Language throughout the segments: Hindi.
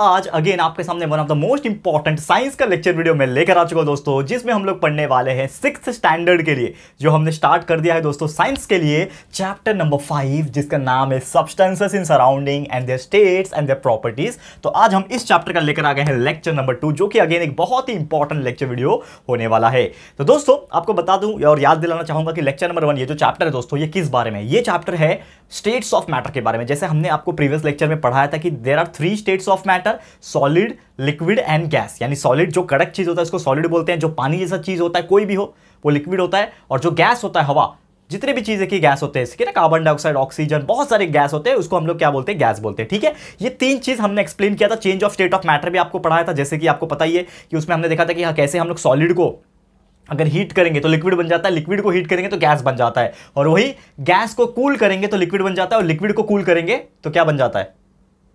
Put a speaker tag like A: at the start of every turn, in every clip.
A: आज अगेन आपके सामने one of the most important science का लेक्चर वीडियो में लेकर आ चुका हूं दोस्तों जिसमें हम लोग पढ़ने वाले हैं सिक्स स्टैंडर्ड के लिए जो हमने स्टार्ट कर दिया है दोस्तों साइंस के लिए चैप्टर नंबर फाइव जिसका नाम है substances in surrounding and their states and their properties तो आज हम इस चैप्टर का लेकर आ गए हैं लेक्चर नंबर टू जो कि अगेन एक बहुत ही इंपॉर्टेंट लेक्चर वीडियो होने वाला है तो दोस्तों आपको बता दूं और याद दिलाना चाहूंगा कि लेक्चर नंबर वन ये जो चैप्टर है दोस्तों ये किस बारे में ये चैप्टर है स्टेट्स ऑफ मैटर के बारे में जैसे हमने आपको प्रीवियस लेक्चर में पढ़ाया था कि there are three states of matter matter solid liquid and gas यानी सॉलिड जो कड़क चीज़ होता है उसको सॉलिड बोलते हैं जो पानी जैसा चीज़ होता है कोई भी हो वो लिक्विड होता है और जो गैस होता है हवा जितने भी चीज़ें की गैस होते हैं इसके ना कार्बन डाइऑक्साइड ऑक्सीजन बहुत सारे गैस होते हैं उसको हम लोग क्या बोलते हैं गैस बोलते हैं ठीक है ये तीन चीज़ हमने एक्सप्लेन किया था change of state of matter भी आपको पढ़ाया था जैसे कि आपको पता ही है कि उसमें हमने देखा था कि हाँ कैसे हम लोग सॉलिड को अगर हीट करेंगे तो लिक्विड बन जाता है लिक्विड को हीट करेंगे तो गैस बन जाता है और वही गैस को कूल करेंगे तो लिक्विड बन जाता है और लिक्विड को कूल करेंगे तो क्या बन जाता है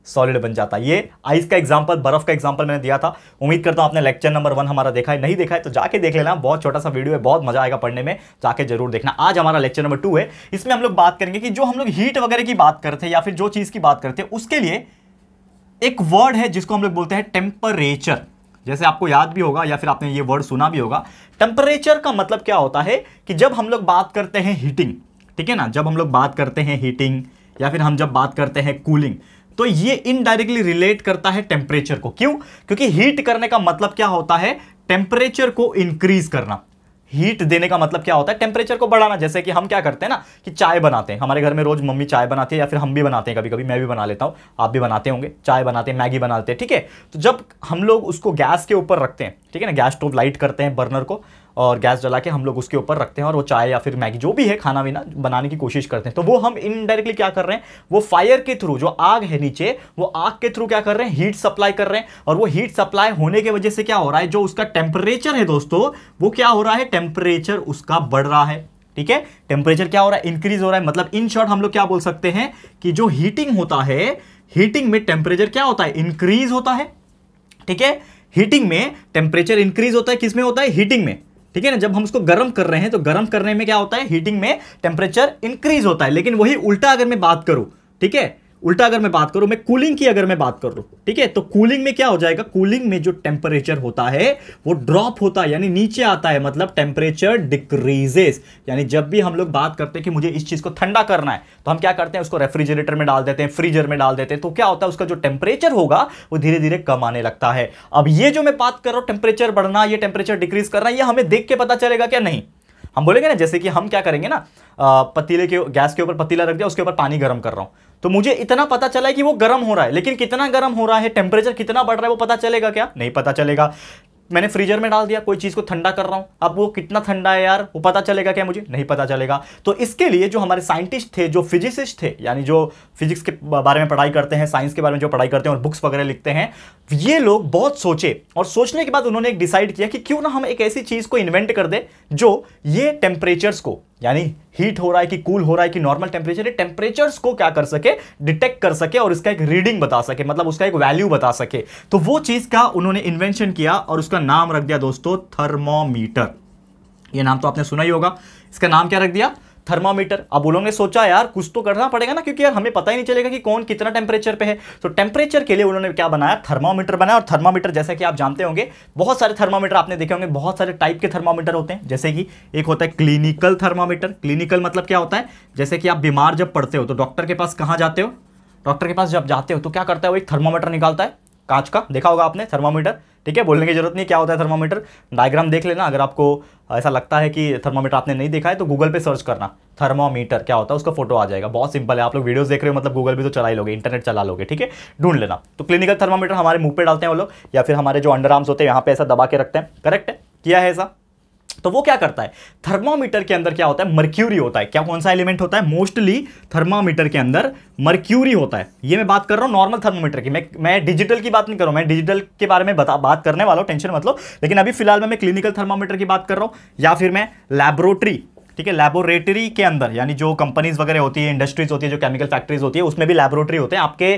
A: सॉलिड बन जाता है ये आइस का एग्जाम्पल बर्फ का एग्जाम्पल मैंने दिया था उम्मीद करता हूं आपने लेक्चर नंबर वन हमारा देखा है नहीं देखा है तो जाके देख लेना बहुत छोटा सा वीडियो है बहुत मजा आएगा पढ़ने में जाके जरूर देखना आज हमारा लेक्चर नंबर टू है इसमें हम लोग बात करेंगे कि जो हम लोग हीट वगैरह की बात करते हैं या फिर जो चीज़ की बात करते हैं उसके लिए एक वर्ड है जिसको हम लोग बोलते हैं टेम्परेचर जैसे आपको याद भी होगा या फिर आपने ये वर्ड सुना भी होगा टेम्परेचर का मतलब क्या होता है कि जब हम लोग बात करते हैं हीटिंग ठीक है ना जब हम लोग बात करते हैं हीटिंग या फिर हम जब बात करते हैं कूलिंग तो ये इनडायरेक्टली रिलेट करता है टेम्परेचर को क्यों क्योंकि हीट करने का मतलब क्या होता है टेम्परेचर को इंक्रीज करना हीट देने का मतलब क्या होता है टेम्परेचर को बढ़ाना जैसे कि हम क्या करते हैं ना कि चाय बनाते हैं हमारे घर में रोज मम्मी चाय बनाती है या फिर हम भी बनाते हैं कभी कभी मैं भी बना लेता हूँ आप भी बनाते होंगे चाय बनाते हैं मैगी बनाते हैं ठीक है तो जब हम लोग उसको गैस के ऊपर रखते हैं ठीक है ना गैस स्टोव लाइट करते हैं बर्नर को और गैस जला के हम लोग उसके ऊपर रखते हैं और वो चाय या फिर मैगी जो भी है खाना वीना बनाने की कोशिश करते हैं तो वो हम इनडायरेक्टली क्या कर रहे हैं वो फायर के थ्रू जो आग है नीचे वो आग के थ्रू क्या कर रहे हैं हीट सप्लाई कर रहे हैं और वो हीट सप्लाई होने की वजह से क्या हो रहा है जो उसका टेम्परेचर है दोस्तों वो क्या हो रहा है टेम्परेचर उसका बढ़ रहा है ठीक है टेम्परेचर क्या हो रहा है इंक्रीज हो रहा है मतलब इन शॉर्ट हम लोग क्या बोल सकते हैं कि जो हीटिंग होता है हीटिंग में टेम्परेचर क्या होता है इंक्रीज होता है ठीक है हीटिंग में टेम्परेचर इंक्रीज होता है किसमें होता है हीटिंग में ठीक है ना जब हम उसको गर्म कर रहे हैं तो गर्म करने में क्या होता है हीटिंग में टेम्परेचर इंक्रीज होता है लेकिन वही उल्टा अगर मैं बात करूं ठीक है उल्टा अगर मैं बात करूं मैं कूलिंग की अगर मैं बात करूं ठीक है तो कूलिंग में क्या हो जाएगा कूलिंग में जो टेम्परेचर होता है वो ड्रॉप होता है यानी नीचे आता है मतलब टेम्परेचर डिक्रीजेस यानी जब भी हम लोग बात करते हैं कि मुझे इस चीज़ को ठंडा करना है तो हम क्या करते हैं उसको रेफ्रिजरेटर में डाल देते हैं फ्रीजर में डाल देते हैं तो क्या होता है उसका जो टेम्परेचर होगा वो धीरे धीरे कम आने लगता है अब ये जो मैं बात कर रहा हूँ टेम्परेचर बढ़ना यह टेम्परेचर डिक्रीज करना यह हमें देख के पता चलेगा क्या नहीं हम बोलेंगे ना जैसे कि हम क्या करेंगे ना पतीले के गैस के ऊपर पतीला रख दिया उसके ऊपर पानी गर्म कर रहा हूं तो मुझे इतना पता चला है कि वो गर्म हो रहा है लेकिन कितना गर्म हो रहा है टेम्परेचर कितना बढ़ रहा है वो पता चलेगा क्या नहीं पता चलेगा मैंने फ्रीजर में डाल दिया कोई चीज़ को ठंडा कर रहा हूँ अब वो कितना ठंडा है यार वो पता चलेगा क्या मुझे नहीं पता चलेगा तो इसके लिए जो हमारे साइंटिस्ट थे जो फिजिसिस्ट थे यानी जो फिजिक्स के बारे में पढ़ाई करते हैं साइंस के बारे में जो पढ़ाई करते हैं और बुक्स वगैरह लिखते हैं ये लोग बहुत सोचे और सोचने के बाद उन्होंने एक डिसाइड किया कि क्यों ना हम एक ऐसी चीज़ को इन्वेंट कर दें जो ये टेम्परेचर्स को यानी हीट हो रहा है कि कूल हो रहा है कि नॉर्मल टेम्परेचर है टेम्परेचर्स को क्या कर सके डिटेक्ट कर सके और इसका एक रीडिंग बता सके मतलब उसका एक वैल्यू बता सके तो वो चीज़ का उन्होंने इन्वेंशन किया और उसका नाम रख दिया दोस्तों थर्मोमीटर ये नाम तो आपने सुना ही होगा इसका नाम क्या रख दिया थर्मामीटर अब उन्होंने सोचा यार कुछ तो करना पड़ेगा ना क्योंकि यार हमें पता ही नहीं चलेगा कि कौन कितना टेम्परेचर पे है तो टेम्परेचर के लिए उन्होंने क्या बनाया थर्मामीटर बनाया और थर्मामीटर जैसा कि आप जानते होंगे बहुत सारे थर्मामीटर आपने देखे होंगे बहुत सारे टाइप के थर्मामीटर होते हैं जैसे कि एक होता है क्लिनिकल थर्मामीटर क्लिनिकल मतलब क्या होता है जैसे कि आप बीमार जब पड़ते हो तो डॉक्टर के पास कहाँ जाते हो डॉक्टर के पास जब जाते हो तो क्या करता है वो एक थर्मामीटर निकालता है कांच का देखा होगा आपने थर्मामीटर ठीक है बोलने की जरूरत नहीं क्या होता है थर्मामीटर डायग्राम देख लेना अगर आपको ऐसा लगता है कि थर्मामीटर आपने नहीं देखा है तो गूगल पे सर्च करना थर्मामीटर क्या होता है उसका फोटो आ जाएगा बहुत सिंपल है आप लोग वीडियोस देख रहे हो मतलब गूगल पे तो चला ही लोगे इंटरनेट चला लोगे ठीक है ढूंढ लेना तो क्लिनिकल थर्मामीटर हमारे मुंह पे डालते हैं वो लोग या फिर हमारे जो अंडर आर्म्स होते हैं यहाँ पे ऐसा दबा के रखते हैं करेक्ट है किया है ऐसा तो वो क्या करता है थर्मामीटर के अंदर क्या होता है मर्क्यूरी होता है क्या कौन सा एलिमेंट होता है मोस्टली थर्मामीटर के अंदर मर्क्यूरी होता है ये मैं बात कर रहा हूँ नॉर्मल थर्मामीटर की मैं मैं डिजिटल की बात नहीं कर रहा हूँ मैं डिजिटल के बारे में बता बात करने वाला हूँ टेंशन मतलब लेकिन अभी फिलहाल मैं, क्लिनिकल थर्मामीटर की बात कर रहा हूँ या फिर मैं लेबोरेटरी ठीक है लेबोरेटरी के अंदर यानी जो कंपनीज वगैरह होती है इंडस्ट्रीज होती है जो केमिकल फैक्ट्रीज होती है उसमें भी लेबोरेटरी होते हैं आपके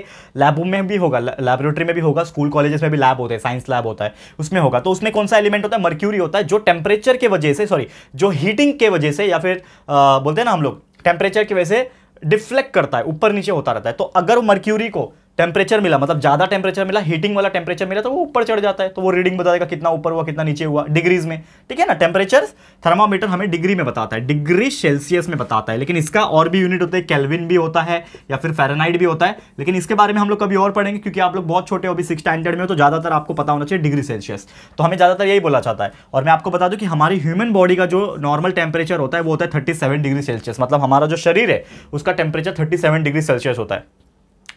A: लैबों में भी होगा लेबोरेटरी में भी होगा स्कूल कॉलेजेस में भी लैब होते हैं साइंस लैब होता है उसमें होगा तो उसमें कौन सा एलिमेंट होता है मर्क्यूरी होता है जो टेम्परेचर के वजह से सॉरी जो हीटिंग के वजह से या फिर आ, बोलते हैं ना हम लोग टेम्परेचर की वजह से डिफ्लेक्ट करता है ऊपर नीचे होता रहता है तो अगर मर्क्यूरी को टेम्परेचर मिला मतलब ज़्यादा टेम्परेचर मिला हीटिंग वाला टेम्परेचर मिला तो वो ऊपर चढ़ जाता है तो वो रीडिंग बता देगा कितना ऊपर हुआ कितना नीचे हुआ डिग्रीज में ठीक है ना टेम्परेचर थर्मामीटर हमें डिग्री में बताता है डिग्री सेल्सियस में बताता है लेकिन इसका और भी यूनिट होता है कैलविन भी होता है या फिर फेरानाइट भी होता है लेकिन इसके बारे में हम लोग कभी और पढ़ेंगे क्योंकि आप लोग बहुत छोटे अभी सिक्स स्टैंडर्ड में हो तो ज़्यादातर आपको पता होना चाहिए डिग्री सेल्सियस तो हमें ज़्यादातर यही बोला जाता है और मैं आपको बता दूँ कि हमारी ह्यूमन बॉडी का जो नॉर्मल टेम्परेचर होता है वो होता है थर्टी डिग्री सेल्सियस मतलब हमारा जो शरीर है उसका टेम्परेचर थर्टी डिग्री सेल्सियस होता है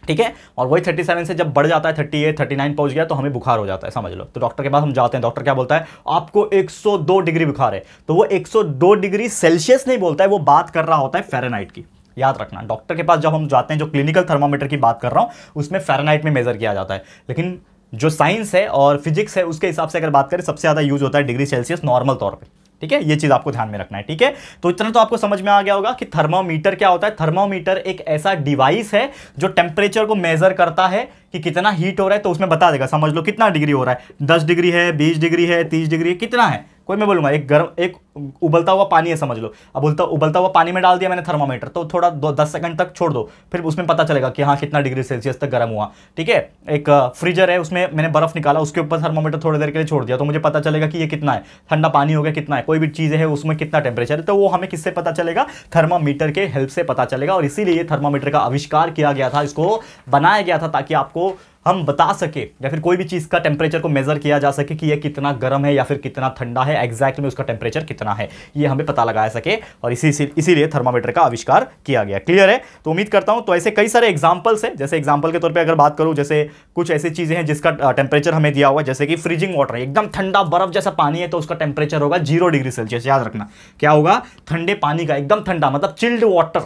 A: ठीक है और वही सेवन से जब बढ़ जाता है थर्टी नाइन पहुंच गया तो हमें बुखार हो जाता है समझ लो तो डॉक्टर के पास हम जाते हैं डॉक्टर क्या बोलता है आपको दो डिग्री बुखार है तो वो दो डिग्री सेल्सियस नहीं बोलता है वो बात कर रहा होता है फेरेनाइट की याद रखना डॉक्टर के पास जब हम जाते हैं जो क्लिनिकल थर्मामीटर की बात कर रहा हूँ उसमें फेरेनाइट में मेजर किया जाता है लेकिन जो साइंस है और फिजिक्स है उसके हिसाब से अगर बात करें सबसे ज़्यादा यूज होता है डिग्री सेल्सियस नॉर्मल तौर पर ठीक है ये चीज आपको ध्यान में रखना है ठीक है तो इतना तो आपको समझ में आ गया होगा कि थर्मोमीटर क्या होता है थर्मोमीटर एक ऐसा डिवाइस है जो टेम्परेचर को मेजर करता है कि कितना हीट हो रहा है तो उसमें बता देगा समझ लो कितना डिग्री हो रहा है दस डिग्री है बीस डिग्री है तीस डिग्री है कितना है कोई मैं बोलूँगा एक गर्म एक उबलता हुआ पानी है समझ लो अब उबलता उबलता हुआ पानी में डाल दिया मैंने थर्मामीटर तो थोड़ा दो दस सेकंड तक छोड़ दो फिर उसमें पता चलेगा कि हाँ कितना डिग्री सेल्सियस तक गर्म हुआ ठीक है एक फ्रीजर है उसमें मैंने बर्फ़ निकाला उसके ऊपर थर्मामीटर थोड़ी देर के लिए छोड़ दिया तो मुझे पता चलेगा कि ये कितना है ठंडा पानी हो गया कितना है कोई भी चीज़ है उसमें कितना टेम्परेचर है तो वो हमें किससे पता चलेगा थर्मामीटर के हेल्प से पता चलेगा और इसीलिए थर्मामीटर का आविष्कार किया गया था इसको बनाया गया था ताकि आपको हम बता सके या फिर कोई भी चीज़ का टेम्परेचर को मेज़र किया जा सके कि यह कितना गर्म है या फिर कितना ठंडा है एग्जैक्ट में उसका टेम्परेचर कितना है ये हमें पता लगा सके और इसी इसीलिए थर्मामीटर का आविष्कार किया गया क्लियर है तो उम्मीद करता हूँ तो ऐसे कई सारे एग्जाम्पल्स हैं जैसे एग्जाम्पल के तौर पर अगर बात करूँ जैसे कुछ ऐसी चीज़ें हैं जिसका टेम्परेचर हमें दिया हुआ जैसे कि फ्रीजिंग वाटर एकदम ठंडा बर्फ जैसा पानी है तो उसका टेम्परेचर होगा जीरो डिग्री सेल्सियस याद रखना क्या होगा ठंडे पानी का एकदम ठंडा मतलब चिल्ड वाटर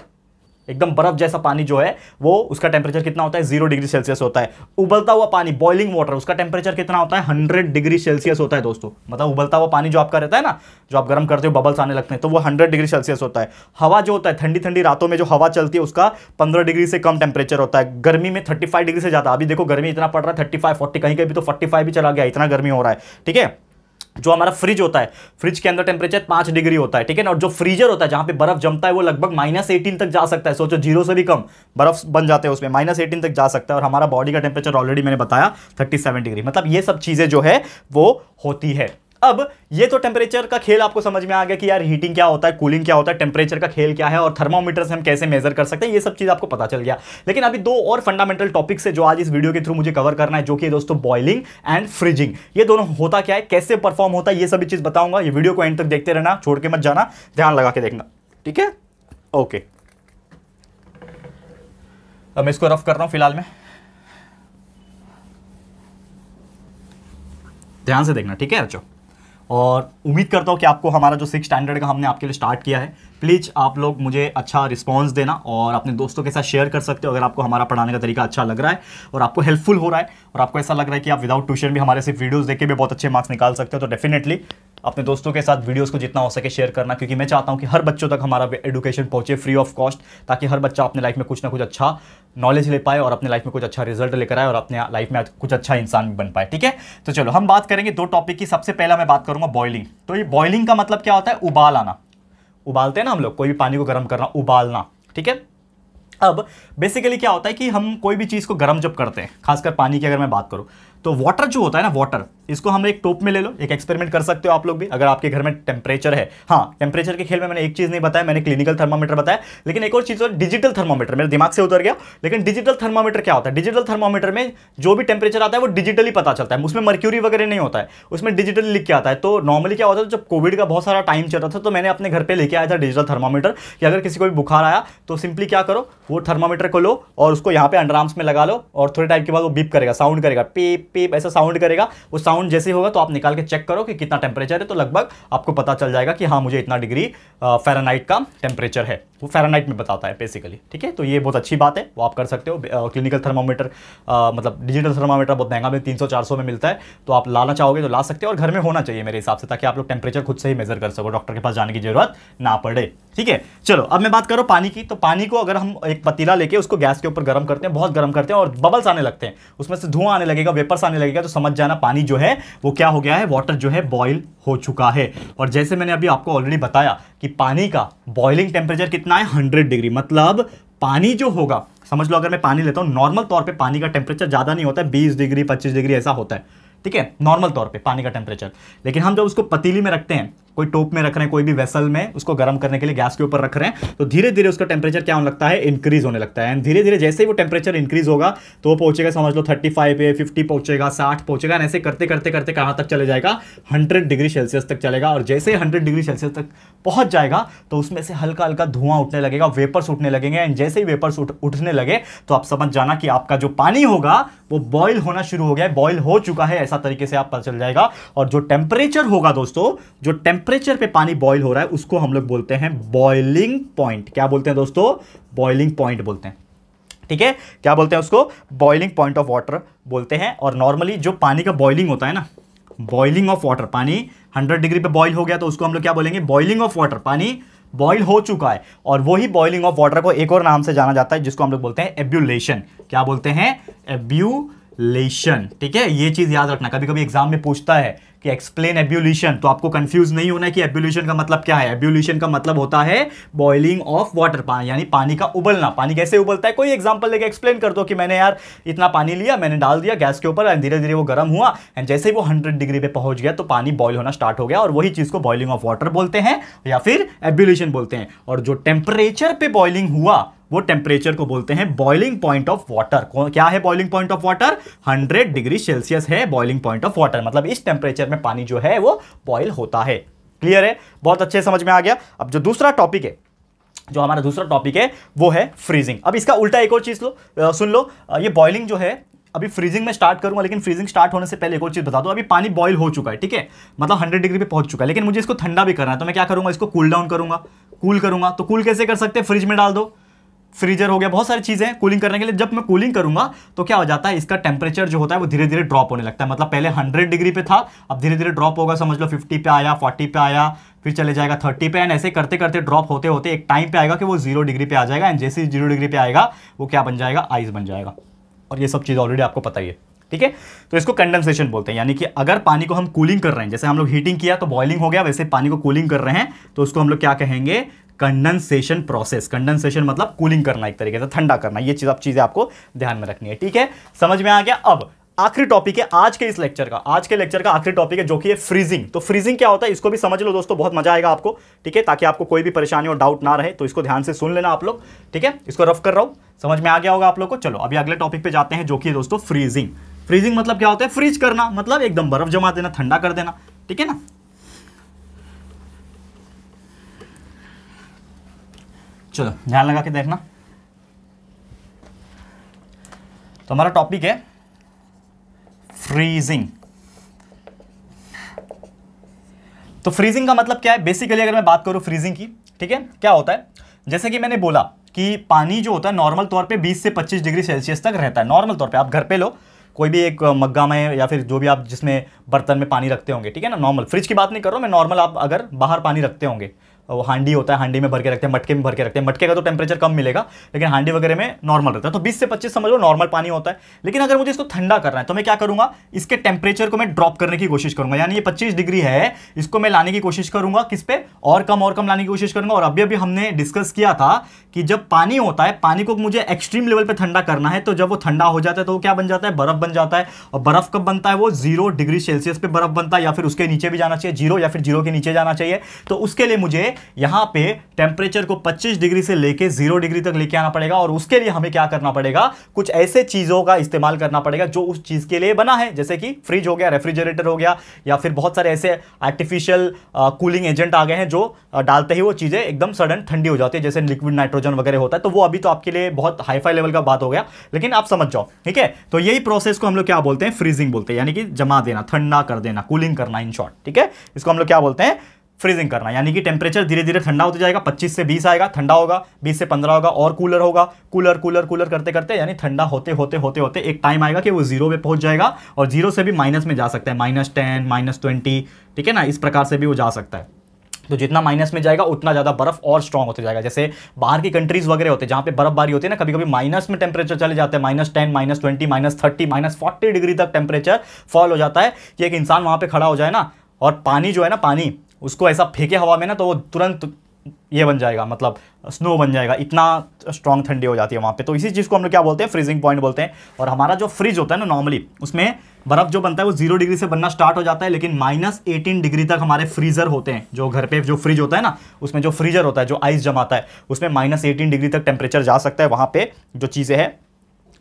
A: एकदम बर्फ जैसा पानी जो है वो उसका टेम्परेचर कितना होता है जीरो डिग्री सेल्सियस होता है उबलता हुआ पानी बॉइलिंग वाटर उसका टेम्परेचर कितना होता है हंड्रेड डिग्री सेल्सियस होता है दोस्तों मतलब उबलता हुआ पानी जो आपका रहता है ना जो आप गर्म करते हो बबल्स आने लगते हैं तो वो हंड्रेड डिग्री सेल्सियस होता है हवा जो होता है ठंडी ठंडी रातों में जो हवा चलती है उसका पंद्रह डिग्री से कम टेम्परेचर होता है गर्मी में थर्टी डिग्री से ज़्यादा अभी देखो गर्मी इतना पड़ रहा है थर्टी फाइव कहीं कहीं भी तो फोर्टी भी चला गया इतना गर्मी हो रहा है ठीक है जो हमारा फ्रिज होता है फ्रिज के अंदर टेम्परेचर पाँच डिग्री होता है ठीक है ना और जो फ्रीजर होता है जहाँ पे बर्फ जमता है वो लगभग माइनस एटीन तक जा सकता है सोचो जीरो से भी कम बर्फ बन जाते हैं उसमें माइनस एटीन तक जा सकता है और हमारा बॉडी का टेम्परेचर ऑलरेडी मैंने बताया थर्टी सेवन डिग्री मतलब ये सब चीज़ें जो है वो होती है अब ये तो टेम्परेचर का खेल आपको समझ में आ गया कि यार हीटिंग क्या होता है कूलिंग क्या होता है टेम्परेचर का खेल क्या है और थर्मामीटर से हम कैसे मेजर कर सकते हैं ये सब चीज़ आपको पता चल गया लेकिन अभी दो और फंडामेंटल टॉपिक्स है जो आज इस वीडियो के थ्रू मुझे कवर करना है जो कि दोस्तों बॉइलिंग एंड फ्रिजिंग ये दोनों होता क्या है कैसे परफॉर्म होता है ये सभी चीज़ बताऊंगा ये वीडियो को एंड तक देखते रहना छोड़ के मत जाना ध्यान लगा के देखना ठीक है ओके अब मैं इसको रफ कर रहा हूं फिलहाल में ध्यान से देखना ठीक है अच्छा और उम्मीद करता हूँ कि आपको हमारा जो सिक्स स्टैंडर्ड का हमने आपके लिए स्टार्ट किया है प्लीज़ आप लोग मुझे अच्छा रिस्पॉन्स देना और अपने दोस्तों के साथ शेयर कर सकते हो अगर आपको हमारा पढ़ाने का तरीका अच्छा लग रहा है और आपको हेल्पफुल हो रहा है और आपको ऐसा लग रहा है कि आप विदाउट ट्यूशन भी हमारे सिर्फ वीडियोज़ देख के भी बहुत अच्छे मार्क्स निकाल सकते हो तो डेफिनेटली अपने दोस्तों के साथ वीडियोस को जितना हो सके शेयर करना क्योंकि मैं चाहता हूँ कि हर बच्चों तक हमारा एडुकेशन पहुंचे फ्री ऑफ कॉस्ट ताकि हर बच्चा अपने लाइफ में कुछ ना कुछ अच्छा नॉलेज ले पाए और अपने लाइफ में कुछ अच्छा रिजल्ट लेकर आए और अपने लाइफ में कुछ अच्छा इंसान बन पाए ठीक है तो चलो हम बात करेंगे दो टॉपिक की सबसे पहला मैं बात करूँगा बॉइलिंग तो ये बॉइलिंग का मतलब क्या होता है उबाल आना उबालते हैं ना हम लोग कोई भी पानी को गर्म करना उबालना ठीक है अब बेसिकली क्या होता है कि हम कोई भी चीज़ को गर्म जब करते हैं खासकर पानी की अगर मैं बात करूँ तो वाटर जो होता है ना वाटर इसको हम एक टोप में ले लो एक एक्सपेरिमेंट कर सकते हो आप लोग भी अगर आपके घर में टेम्परेचर है हाँ टेम्परेचर के खेल में मैंने एक चीज़ नहीं बताया मैंने क्लिनिकल थर्मामीटर बताया लेकिन एक और चीज़ और डिजिटल थर्मामीटर मेरे दिमाग से उतर गया लेकिन डिजिटल थर्मामीटर क्या होता है डिजिटल थर्मामीटर में जो भी टेम्परेचर आता है वो डिजिटली पता चलता है उसमें मर्क्यूरी वगैरह नहीं होता है उसमें डिजिटली लिख के आता है तो नॉर्मली क्या होता है जब कोविड का बहुत सारा टाइम चल रहा था तो मैंने अपने घर पर लेके आया था डिजिटल थर्मामीटर कि अगर किसी को भी बुखार आया तो सिंपली क्या करो वो थर्मामीटर को लो और उसको यहाँ पे अंडर आर्म्स में लगा लो और थोड़े टाइम के बाद वो बीप करेगा साउंड करेगा पीप पीप ऐसा साउंड करेगा वो साउंड साउंड जैसे होगा तो आप निकाल के चेक करो कि कितना टेम्परेचर है तो लगभग आपको पता चल जाएगा कि हाँ मुझे इतना डिग्री फेरानाइट का टेम्परेचर है वो फेरानाइट में बताता है बेसिकली ठीक है तो ये बहुत अच्छी बात है वो आप कर सकते हो क्लिनिकल थर्मामीटर मतलब डिजिटल थर्मामीटर बहुत महंगा में 300 400 में मिलता है तो आप लाना चाहोगे तो ला सकते हो और घर में होना चाहिए मेरे हिसाब से ताकि आप लोग टेम्परेचर खुद से ही मेजर कर सको डॉक्टर के पास जाने की जरूरत ना पड़े ठीक है चलो अब मैं बात करूँ पानी की तो पानी को अगर हम एक पतीला लेके उसको गैस के ऊपर गर्म करते हैं बहुत गर्म करते हैं और बबल्स आने लगते हैं उसमें से धुआं आने लगेगा वेपर्स आने लगेगा तो समझ जाना पानी जो है वो क्या हो गया है वाटर जो है बॉयल हो चुका है और जैसे मैंने अभी आपको ऑलरेडी बताया कि पानी का बॉइलिंग टेम्परेचर कितना कितना है हंड्रेड डिग्री मतलब पानी जो होगा समझ लो अगर मैं पानी लेता हूँ नॉर्मल तौर पे पानी का टेम्परेचर ज़्यादा नहीं होता है बीस डिग्री पच्चीस डिग्री ऐसा होता है ठीक है नॉर्मल तौर पे पानी का टेम्परेचर लेकिन हम जब उसको पतीली में रखते हैं कोई टोप में रख रहे हैं कोई भी वेसल में उसको गर्म करने के लिए गैस के ऊपर रख रहे हैं तो धीरे धीरे उसका टेम्परेचर क्या होने लगता है इंक्रीज होने लगता है एंड धीरे धीरे जैसे ही वो टेम्परेचर इंक्रीज होगा तो वो पहुंचेगा समझ लो थर्टी फाइव पे फिफ्टी पहुंचेगा साठ पहुंचेगा ऐसे करते करते करते कहाँ तक चले जाएगा हंड्रेड डिग्री सेल्सियस तक चलेगा और जैसे ही हंड्रेड डिग्री सेल्सियस तक पहुंच जाएगा तो उसमें से हल्का हल्का धुआं उठने लगेगा वेपर्स उठने लगेंगे एंड जैसे ही वेपर्स उठने लगे तो आप समझ जाना कि आपका जो पानी होगा वो बॉयल होना शुरू हो गया है बॉयल हो चुका है ऐसा तरीके से आप पता चल जाएगा और जो टेम्परेचर होगा दोस्तों जो टेम्परेचर टेम्परेचर पे पानी बॉयल हो रहा है उसको हम लोग बोलते हैं बॉइलिंग पॉइंट क्या बोलते हैं दोस्तों बॉइलिंग पॉइंट बोलते हैं ठीक है क्या बोलते हैं उसको बॉइलिंग पॉइंट ऑफ वाटर बोलते हैं और नॉर्मली जो पानी का बॉइलिंग होता है ना बॉइलिंग ऑफ वाटर पानी 100 डिग्री पे बॉयल हो गया तो उसको हम लोग क्या बोलेंगे बॉइलिंग ऑफ वाटर पानी बॉयल हो चुका है और वही बॉइलिंग ऑफ वाटर को एक और नाम से जाना जाता है जिसको हम लोग बोलते हैं एब्यूलेशन क्या बोलते हैं एब्यू एब्यूलेशन ठीक है ये चीज़ याद रखना कभी कभी एग्जाम में पूछता है कि एक्सप्लेन एब्यूलेशन तो आपको कंफ्यूज नहीं होना कि एब्यूलेशन का मतलब क्या है एब्यूलेशन का मतलब होता है बॉइलिंग ऑफ वाटर यानी पानी का उबलना पानी कैसे उबलता है कोई एग्जाम्पल लेके एक्सप्लेन कर दो कि मैंने यार इतना पानी लिया मैंने डाल दिया गैस के ऊपर एंड धीरे धीरे वो गर्म हुआ एंड जैसे ही वो हंड्रेड डिग्री पे पहुंच गया तो पानी बॉयल होना स्टार्ट हो गया और वही चीज़ को बॉइलिंग ऑफ वाटर बोलते हैं या फिर एब्यूलेशन बोलते हैं और जो टेम्परेचर पर बॉइलिंग हुआ वो टेम्परेचर को बोलते हैं बॉइलिंग पॉइंट ऑफ वाटर क्या है boiling point of water 100 degree Celsius है बॉइलिंग पॉइंट ऑफ वाटर मतलब इस टेम्परेचर में पानी जो है वो बॉयल होता है क्लियर है बहुत अच्छे समझ में आ गया अब जो दूसरा टॉपिक है जो हमारा दूसरा टॉपिक है वो है फ्रीजिंग अब इसका उल्टा एक और चीज़ लो आ, सुन लो आ, ये बॉइलिंग जो है अभी फ्रीजिंग में स्टार्ट करूंगा लेकिन फ्रीजिंग स्टार्ट होने से पहले एक और चीज़ बता दो अभी पानी बॉइल हो चुका है ठीक है मतलब 100 डिग्री पे पहुंच चुका है लेकिन मुझे इसको ठंडा भी करना है तो मैं क्या करूंगा इसको कूल डाउन करूंगा कूल करूंगा तो कूल कैसे कर सकते हैं फ्रिज में डाल दो फ्रीजर हो गया बहुत सारी चीज़ें हैं कूलिंग करने के लिए जब मैं कूलिंग करूंगा तो क्या हो जाता है इसका टेम्परेचर जो होता है वो धीरे धीरे ड्रॉप होने लगता है मतलब पहले 100 डिग्री पे था अब धीरे धीरे ड्रॉप होगा समझ लो 50 पे आया 40 पे आया फिर चले जाएगा 30 पे एंड ऐसे करते करते ड्रॉप होते होते एक टाइम पे आएगा कि वो जीरो डिग्री पे आ जाएगा एंड जैसे जीरो डिग्री पे आएगा वो क्या बन जाएगा आइस बन जाएगा और ये सब चीज़ ऑलरेडी आपको पता ही है ठीक है तो इसको कंडेंसेशन बोलते हैं यानी कि अगर पानी को हम कूलिंग कर रहे हैं जैसे हम लोग हीटिंग किया तो बॉइलिंग हो गया वैसे पानी को कूलिंग कर रहे हैं तो उसको हम लोग क्या कहेंगे कंडेंसेशन प्रोसेस कंडेंसेशन मतलब कूलिंग करना एक तरीके से ठंडा करना ये चीज़ आप चीज़ें आपको ध्यान में रखनी है ठीक है समझ में आ गया अब आखिरी टॉपिक है आज के इस लेक्चर का आज के लेक्चर का आखिरी टॉपिक है जो कि है फ्रीजिंग तो फ्रीजिंग क्या होता है इसको भी समझ लो दोस्तों बहुत मजा आएगा आपको ठीक है ताकि आपको कोई भी परेशानी और डाउट ना रहे तो इसको ध्यान से सुन लेना आप लोग ठीक है इसको रफ कर रहा हूं समझ में आ गया होगा आप लोग को चलो अभी अगले टॉपिक पे जाते हैं जो कि है दोस्तों फ्रीजिंग फ्रीजिंग मतलब क्या होता है फ्रीज करना मतलब एकदम बर्फ जमा देना ठंडा कर देना ठीक है ना चलो ध्यान लगा के देखना तो हमारा टॉपिक है फ्रीजिंग तो फ्रीजिंग का मतलब क्या है बेसिकली अगर मैं बात करूं फ्रीजिंग की ठीक है क्या होता है जैसे कि मैंने बोला कि पानी जो होता है नॉर्मल तौर पे 20 से 25 डिग्री सेल्सियस तक रहता है नॉर्मल तौर पे आप घर पे लो कोई भी एक मग्गा में या फिर जो भी आप जिसमें बर्तन में पानी रखते होंगे ठीक है ना नॉर्मल फ्रिज की बात नहीं कर रहा हूँ मैं नॉर्मल आप अगर बाहर पानी रखते होंगे वो हांडी होता है हांडी में भर के रखते हैं मटके में भर के रखते हैं मटके का तो टेम्परेचर कम मिलेगा लेकिन हांडी वगैरह में नॉर्मल रहता है तो 20 से 25 समझ लो नॉर्मल पानी होता है लेकिन अगर मुझे इसको ठंडा करना है तो मैं क्या करूँगा इसके टेम्परेचर को मैं ड्रॉप करने की कोशिश करूँगा यानी ये पच्चीस डिग्री है इसको मैं लाने की कोशिश करूँगा किस पे और कम और कम लाने की कोशिश करूँगा और अभी अभी हमने डिस्कस किया था कि जब पानी होता है पानी को मुझे एक्सट्रीम लेवल पर ठंडा करना है तो जब वो ठंडा हो जाता है तो क्या बन जाता है बर्फ बन जाता है और बर्फ कब बनता है वो जीरो डिग्री सेल्सियस पर बर्फ बनता है या फिर उसके नीचे भी जाना चाहिए जीरो या फिर जीरो के नीचे जाना चाहिए तो उसके लिए मुझे यहां पे टेम्परेचर को 25 डिग्री से लेके 0 डिग्री तक लेके आना पड़ेगा और उसके लिए हमें क्या करना पड़ेगा कुछ ऐसे चीज़ों का इस्तेमाल करना पड़ेगा जो उस चीज़ के लिए बना है जैसे कि फ्रिज हो गया रेफ्रिजरेटर हो गया या फिर बहुत सारे ऐसे आर्टिफिशियल कूलिंग एजेंट आ गए हैं जो डालते ही वो चीज़ें एकदम सडन ठंडी हो जाती है जैसे लिक्विड नाइट्रोजन वगैरह होता है तो वो अभी तो आपके लिए बहुत हाईफाई लेवल का बात हो गया लेकिन आप समझ जाओ ठीक है तो यही प्रोसेस को हम लोग क्या बोलते हैं फ्रीजिंग बोलते हैं यानी कि जमा देना ठंडा कर देना कूलिंग करना इन शॉर्ट ठीक है इसको हम लोग क्या बोलते हैं फ्रीजिंग करना यानी कि टेम्परेचर धीरे धीरे ठंडा होता जाएगा 25 से 20 आएगा ठंडा होगा 20 से 15 होगा और कूलर होगा कूलर कूलर कूलर करते करते यानी ठंडा होते होते होते होते एक टाइम आएगा कि वो जीरो पे पहुंच जाएगा और जीरो से भी माइनस में जा सकता है माइनस टेन माइनस ट्वेंटी ठीक है ना इस प्रकार से भी वो जा सकता है तो जितना माइनस में जाएगा उतना ज़्यादा बर्फ़ और स्ट्रॉग होते जाएगा जैसे बाहर की कंट्रीज़ वगैरह होते हैं जहाँ पे बर्फबारी होती है ना कभी कभी माइनस में टेम्परेचर चले जाते हैं minus ten minus twenty minus thirty minus forty degree तक टेम्परेचर फॉल हो जाता है कि एक इंसान वहाँ पर खड़ा हो जाए ना और पानी जो है ना पानी उसको ऐसा फेंके हवा में ना तो वो तुरंत ये बन जाएगा मतलब स्नो बन जाएगा इतना स्ट्रॉन्ग ठंडी हो जाती है वहाँ पे तो इसी चीज़ को हम लोग क्या बोलते हैं फ्रीजिंग पॉइंट बोलते हैं और हमारा जो फ्रिज होता है ना नॉर्मली उसमें बर्फ़ जो बनता है वो जीरो डिग्री से बनना स्टार्ट हो जाता है लेकिन माइनस एटीन डिग्री तक हमारे फ्रीज़र होते हैं जो घर पे जो फ्रिज होता है ना उसमें जो फ्रीजर होता है जो आइस जमाता है उसमें माइनस एटीन डिग्री तक टेम्परेचर जा सकता है वहाँ पर जो चीज़ें हैं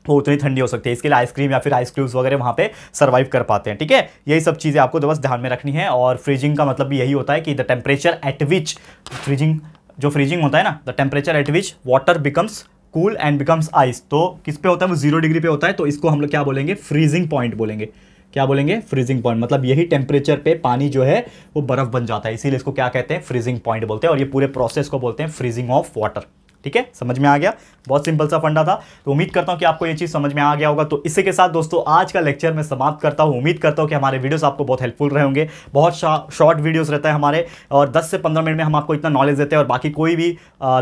A: वो उतनी ठंडी हो सकती है इसके लिए आइसक्रीम या फिर आइस वगैरह वहाँ पे सर्वाइव कर पाते हैं ठीक है यही सब चीज़ें आपको बस ध्यान में रखनी है और फ्रीजिंग का मतलब भी यही होता है कि the temperature at which freezing जो फ्रीजिंग होता है ना the temperature at which water becomes cool and becomes ice तो किस पे होता है वो जीरो डिग्री पे होता है तो इसको हम लोग क्या बोलेंगे फ्रीजिंग पॉइंट बोलेंगे क्या बोलेंगे फ्रीजिंग पॉइंट मतलब यही टेम्परेचर पे पानी जो है वो बर्फ़ बन जाता है इसीलिए इसको क्या कहते हैं फ्रीजिंग पॉइंट बोलते हैं और ये पूरे प्रोसेस को बोलते हैं फ्रीजिंग ऑफ वाटर ठीक है समझ में आ गया बहुत सिंपल सा फंडा था तो उम्मीद करता हूँ कि आपको ये चीज़ समझ में आ गया होगा तो इसी के साथ दोस्तों आज का लेक्चर मैं समाप्त करता हूँ उम्मीद करता हूँ कि हमारे वीडियोस आपको बहुत हेल्पफुल रहे होंगे बहुत शॉर्ट वीडियोस रहता है हमारे और 10 से 15 मिनट में हम आपको इतना नॉलेज देते हैं और बाकी कोई भी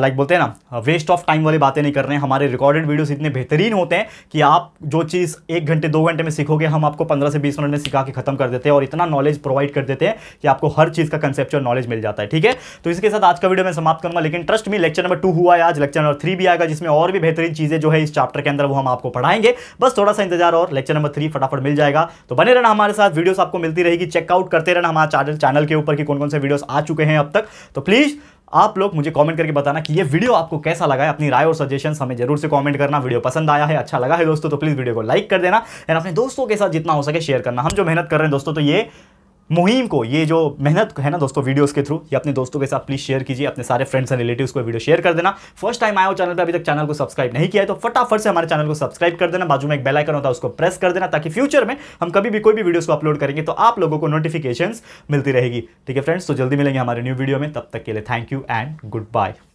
A: लाइक बोलते हैं ना वेस्ट ऑफ टाइम वाली बातें नहीं कर रहे हैं हमारे रिकॉर्डेड वीडियोज़ इतने बेहतरीन होते हैं कि आप जो चीज़ एक घंटे दो घंटे में सीखोगे हम आपको पंद्रह से बीस मिनट में सिखा के खत्म कर देते हैं और इतना नॉलेज प्रोवाइड कर देते हैं कि आपको हर चीज़ का कंसेप्चुअल नॉलेज मिल जाता है ठीक है तो इसके साथ आज का वीडियो मैं समाप्त करूँगा लेकिन ट्रस्ट में लेक्चर नंबर टू हुआ है आज आज लेक्चर नंबर थ्री भी आएगा जिसमें और भी बेहतरीन चीज़ें जो है इस चैप्टर के अंदर वो हम आपको पढ़ाएंगे बस थोड़ा सा इंतजार और लेक्चर नंबर थ्री फटाफट मिल जाएगा तो बने रहना हमारे साथ वीडियो आपको मिलती रहेगी चेकआउट करते रहना हमारे चैनल के ऊपर की कौन कौन से वीडियो आ चुके हैं अब तक तो प्लीज़ आप लोग मुझे कमेंट करके बताना कि ये वीडियो आपको कैसा लगा है अपनी राय और सजेशन हमें जरूर से कमेंट करना वीडियो पसंद आया है अच्छा लगा है दोस्तों तो प्लीज़ वीडियो को लाइक कर देना एंड अपने दोस्तों के साथ जितना हो सके शेयर करना हम जो मेहनत कर रहे हैं दोस्तों तो ये मुहिम को ये जो मेहनत है ना दोस्तों वीडियोस के थ्रू ये अपने दोस्तों के साथ प्लीज शेयर कीजिए अपने सारे फ्रेंड्स एंड रिलेटिव्स को वीडियो शेयर कर देना फर्स्ट टाइम आया हो चैनल पे अभी तक चैनल को सब्सक्राइब नहीं किया है तो फटाफट से हमारे चैनल को सब्सक्राइब कर देना बाजू में एक बेल आइकन होता है उसको प्रेस कर देना ताकि फ्यूचर में हम कभी भी कोई भी वीडियोज को अपलोड करेंगे तो आप लोगों को नोटिफिकेशन मिलती रहेगी ठीक है फ्रेंड्स तो जल्दी मिलेंगे हमारे न्यू वीडियो में तब तक के लिए thank you and good bye